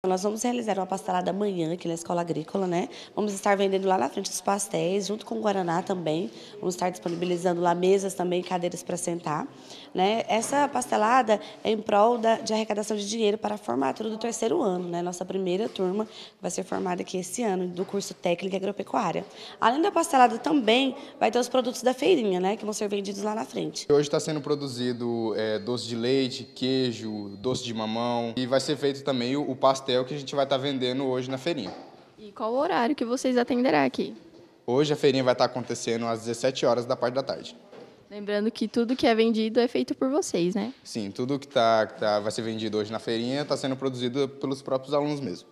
Então, nós vamos realizar uma pastelada amanhã aqui na Escola Agrícola, né? Vamos estar vendendo lá na frente os pastéis, junto com o Guaraná também. Vamos estar disponibilizando lá mesas também, cadeiras para sentar. Né? Essa pastelada é em prol da, de arrecadação de dinheiro para a formatura do terceiro ano, né? Nossa primeira turma vai ser formada aqui esse ano, do curso técnico agropecuária. Além da pastelada também vai ter os produtos da feirinha, né? Que vão ser vendidos lá na frente. Hoje está sendo produzido é, doce de leite, queijo, doce de mamão e vai ser feito também o pastel pastel que a gente vai estar tá vendendo hoje na feirinha. E qual o horário que vocês atenderá aqui? Hoje a feirinha vai estar tá acontecendo às 17 horas da parte da tarde. Lembrando que tudo que é vendido é feito por vocês, né? Sim, tudo que, tá, que tá vai ser vendido hoje na feirinha está sendo produzido pelos próprios alunos mesmo.